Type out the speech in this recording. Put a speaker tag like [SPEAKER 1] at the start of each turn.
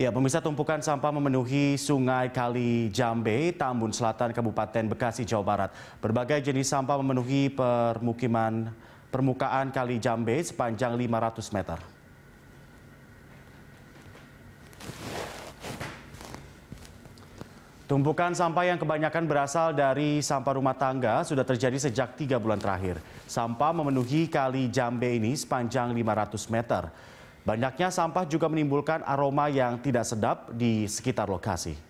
[SPEAKER 1] Ya, pemirsa tumpukan sampah memenuhi Sungai Kali Jambe, Tambun Selatan, Kabupaten Bekasi, Jawa Barat. Berbagai jenis sampah memenuhi permukiman permukaan Kali Jambe sepanjang 500 meter. Tumpukan sampah yang kebanyakan berasal dari sampah rumah tangga sudah terjadi sejak tiga bulan terakhir. Sampah memenuhi Kali Jambe ini sepanjang 500 meter. Banyaknya sampah juga menimbulkan aroma yang tidak sedap di sekitar lokasi.